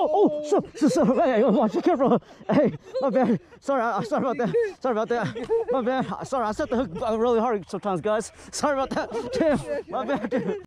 oh, so, so, so, hey, watch, be careful. Hey, my bad. Sorry, uh, sorry about that. Sorry about that. My bad. Sorry, I set the hook really hard sometimes, guys. Sorry about that. Damn, my bad.